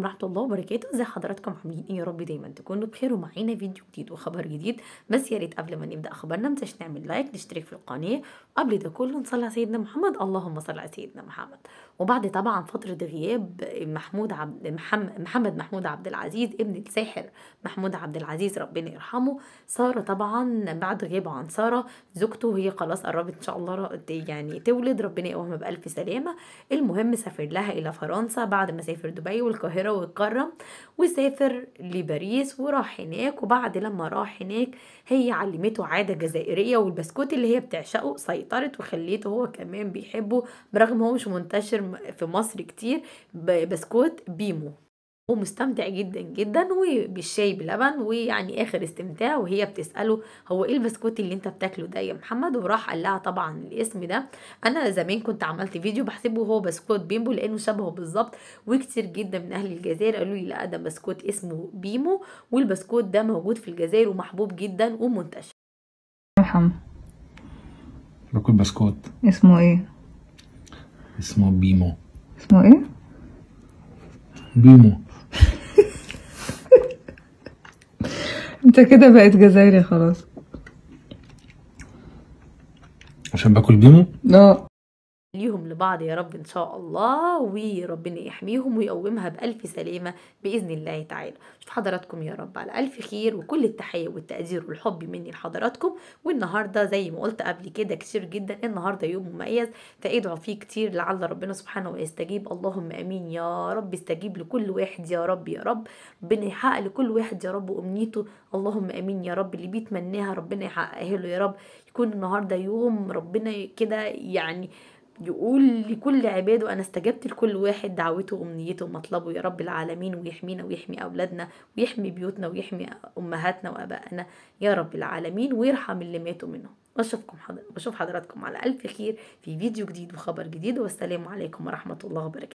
ورحمة الله وبركاته ازي حضراتكم عاملين ايه يا رب دايما تكونوا بخير ومعانا فيديو جديد وخبر جديد بس يا ريت قبل ما نبدا خبرنا ما نعمل لايك نشترك في القناه قبل ده كله نصلي على سيدنا محمد اللهم صل على سيدنا محمد وبعد طبعا فتره غياب محمود عبد محمد, محمد محمود عبد العزيز ابن الساحر محمود عبد العزيز ربنا يرحمه ساره طبعا بعد غيابه عن ساره زوجته هي خلاص قربت ان شاء الله يعني تولد ربنا يقومها بالف سلامه المهم سافر لها الى فرنسا بعد ما سافر دبي والقاهره القاهرة واتكرم وسافر لباريس وراح هناك وبعد لما راح هناك هي علمته عادة جزائرية والبسكوت اللي هي بتعشقه سيطرت وخليته هو كمان بيحبه برغم هو مش منتشر في مصر كتير بسكوت بيمو ومستمتع جدا جدا وبالشاي بلبن ويعني اخر استمتاع وهي بتساله هو ايه البسكوت اللي انت بتاكله ده يا محمد وراح قال لها طبعا الاسم ده انا زمان كنت عملت فيديو بحسبه هو بسكوت بيمبو لانه شبهه بالظبط وكتير جدا من اهل الجزائر قالوا لي لا ده بسكوت اسمه بيمو والبسكوت ده موجود في الجزائر ومحبوب جدا ومنتشر محمد باكل بسكوت اسمه ايه اسمه بيمو اسمه ايه بيمو انت كده بقت جزائري خلاص عشان باكل بيمو اه ليهم لبعض يا رب إن شاء الله وربنا يحميهم ويقومها بألف سلامة بإذن الله تعالى شوف حضراتكم يا رب على ألف خير وكل التحية والتقدير والحب مني لحضراتكم والنهاردة زي ما قلت قبل كده كتير جدا النهاردة يوم مميز فادعوا فيه كتير لعل ربنا سبحانه يستجيب اللهم أمين يا رب استجيب لكل واحد يا رب يا رب ربنا يحقق لكل واحد يا رب أمنيته اللهم أمين يا رب اللي بيتمناها ربنا يحققها له يا رب يكون النهاردة يوم ربنا كده يعني يقول لكل عباده أنا استجبت لكل واحد دعوته وأمنيته ومطلبه يا رب العالمين ويحمينا ويحمي أولادنا ويحمي بيوتنا ويحمي أمهاتنا وأبائنا يا رب العالمين ويرحم اللي ماتوا منهم أشوفكم حضر... واشوف حضراتكم على ألف خير في فيديو جديد وخبر جديد والسلام عليكم ورحمة الله وبركاته